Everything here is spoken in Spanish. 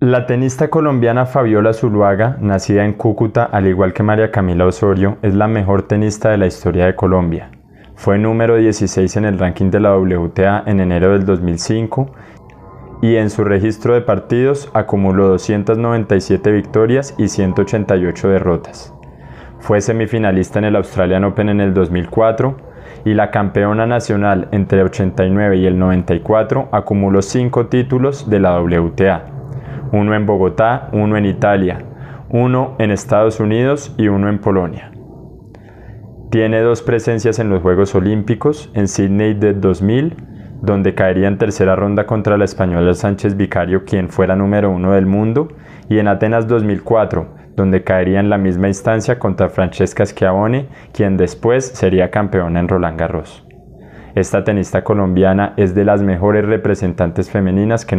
La tenista colombiana Fabiola Zuluaga, nacida en Cúcuta al igual que María Camila Osorio, es la mejor tenista de la historia de Colombia. Fue número 16 en el ranking de la WTA en enero del 2005 y en su registro de partidos acumuló 297 victorias y 188 derrotas. Fue semifinalista en el Australian Open en el 2004 y la campeona nacional entre el 89 y el 94 acumuló 5 títulos de la WTA uno en Bogotá, uno en Italia, uno en Estados Unidos y uno en Polonia. Tiene dos presencias en los Juegos Olímpicos, en Sydney de 2000, donde caería en tercera ronda contra la española Sánchez Vicario, quien fuera número uno del mundo, y en Atenas 2004, donde caería en la misma instancia contra Francesca Schiavone, quien después sería campeona en Roland Garros. Esta tenista colombiana es de las mejores representantes femeninas que